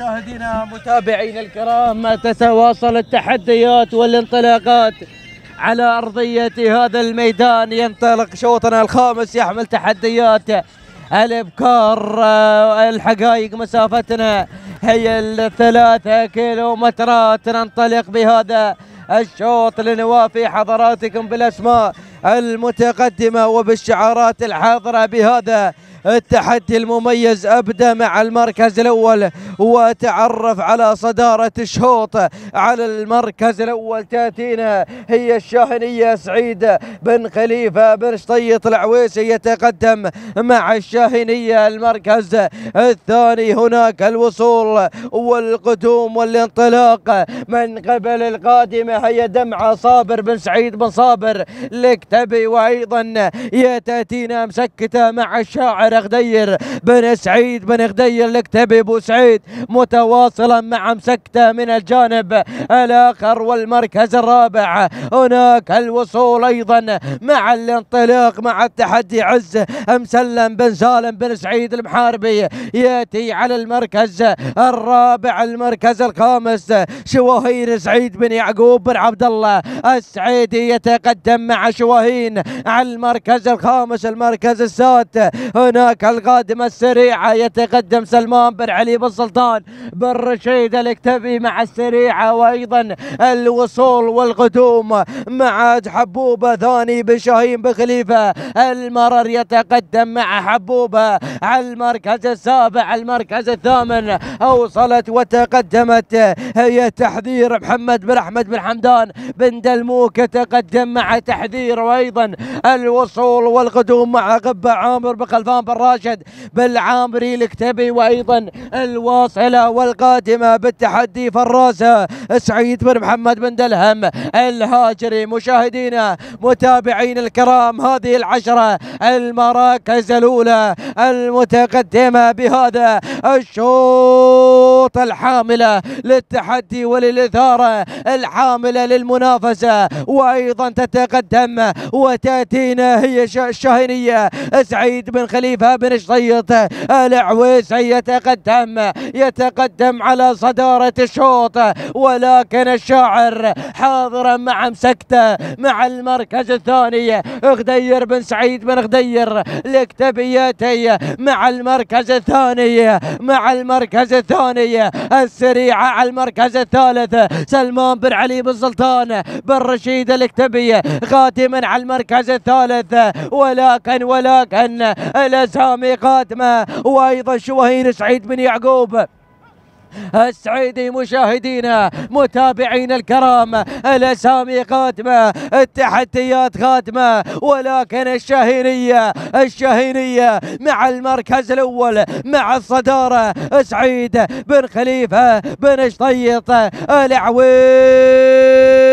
مشاهدينا متابعينا الكرام تتواصل التحديات والانطلاقات على أرضية هذا الميدان ينطلق شوطنا الخامس يحمل تحديات الابكار آه، الحقائق مسافتنا هي الثلاثة كيلومترات ننطلق بهذا الشوط لنوافي حضراتكم بالأسماء المتقدمة وبالشعارات الحاضرة بهذا التحدي المميز ابدا مع المركز الأول وتعرف على صدارة الشوط على المركز الأول تأتينا هي الشاهنية سعيد بن خليفة بن شطيط العويسي يتقدم مع الشاهنية المركز الثاني هناك الوصول والقدوم والانطلاق من قبل القادمة هي دمعة صابر بن سعيد بن صابر لكتبي وأيضا يتأتينا مسكتة مع الشاعر غدير بن سعيد بن غدير الكتبي بوسعيد متواصلا مع مسكته من الجانب الاخر والمركز الرابع هناك الوصول ايضا مع الانطلاق مع التحدي عز مسلم بن سالم بن سعيد المحاربي ياتي على المركز الرابع المركز الخامس شواهين سعيد بن يعقوب بن عبد الله السعيدي يتقدم مع شواهين على المركز الخامس المركز السادس هنا هناك القادمة السريعة يتقدم سلمان بن علي بن سلطان بن رشيد الاكتبي مع السريعة وأيضا الوصول والقدوم مع حبوبة ثاني بشاهين بخليفة المرر يتقدم مع حبوبة على المركز السابع المركز الثامن أوصلت وتقدمت هي تحذير محمد بن أحمد بن حمدان بن دلموك يتقدم مع تحذير وأيضا الوصول والقدوم مع قبة عامر بن خلفان بن راشد بالعامري الكتبي وايضا الواصله والقادمه بالتحدي فراسه سعيد بن محمد بن دلهم الهاجري مشاهدينا متابعين الكرام هذه العشره المراكز الاولى المتقدمه بهذا الشوط الحامله للتحدي وللاثاره الحامله للمنافسه وايضا تتقدم وتاتينا هي الشاهينيه سعيد بن خليفه شايفها بن شريط العويسي يتقدم يتقدم على صدارة الشوط ولكن الشاعر حاضرا مع مسكته مع المركز الثاني غدير بن سعيد بن غدير لكتبياتي مع المركز الثاني مع المركز الثاني السريعة على المركز الثالث سلمان بن علي بن سلطان بن رشيد الكتبي خاتما على المركز الثالث ولكن ولكن سامي قادمة وأيضا شوهين سعيد بن يعقوب السعيدي مشاهدينا متابعينا الكرام الاسامي قادمه التحديات قادمه ولكن الشاهينيه الشاهينيه مع المركز الاول مع الصداره سعيد بن خليفه بن شطيط العويل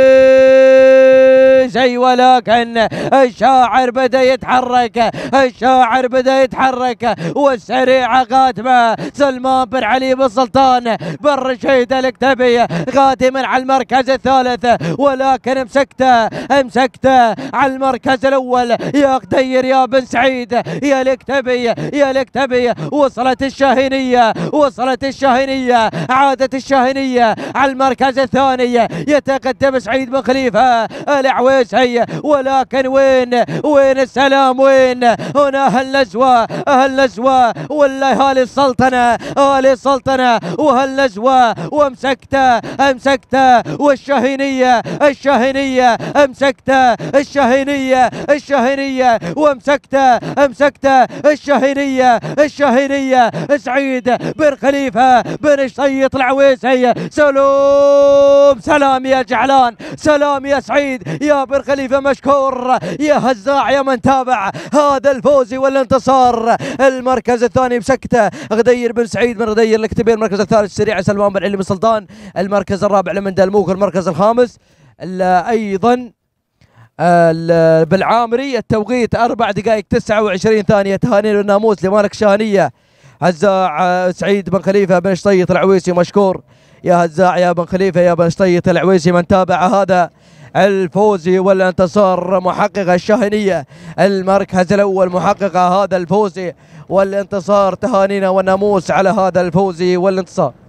شيء ولكن الشاعر بدا يتحرك الشاعر بدا يتحرك والسريعه قادمه سلمان بن علي بن سلطان بن رشيد الكتبي قادما على المركز الثالث ولكن مسكته مسكته على المركز الاول يا قدير يا بن سعيد يا الكتبي يا الكتبي وصلت الشاهينيه وصلت الشاهينيه عادت الشاهينيه على المركز الثاني يتقدم سعيد بن خليفه العوي شيء ولكن وين وين السلام وين هنا أهل نجوى أهل نجوى ولا أهالي السلطنة أهالي السلطنة وأهل نجوى وامسكته امسكته والشاهينية الشاهينية امسكته الشاهينية الشاهينية وامسكته امسكته الشاهينية الشاهينية سعيد بن خليفة بن شطيط العويسي سلام سلام يا جعلان سلام يا سعيد يا جابر خليفة مشكور يا هزاع يا من تابع هذا الفوز والانتصار المركز الثاني بسكته غدير بن سعيد من غدير الكتبير المركز الثالث السريع سلمان بن علي من سلطان المركز الرابع لمن دلموك المركز الخامس ايضا بالعامري التوقيت اربع دقائق تسعة وعشرين ثانيه تهاني للناموس لمالك شانيه هزاع سعيد بن خليفه بن شطيط العويسي مشكور يا هزاع يا بن خليفه يا بن شطيط العويسي من تابع هذا الفوز والانتصار محقق الشاهنية المركز الأول محقق هذا الفوز والانتصار تهانينا والناموس على هذا الفوز والانتصار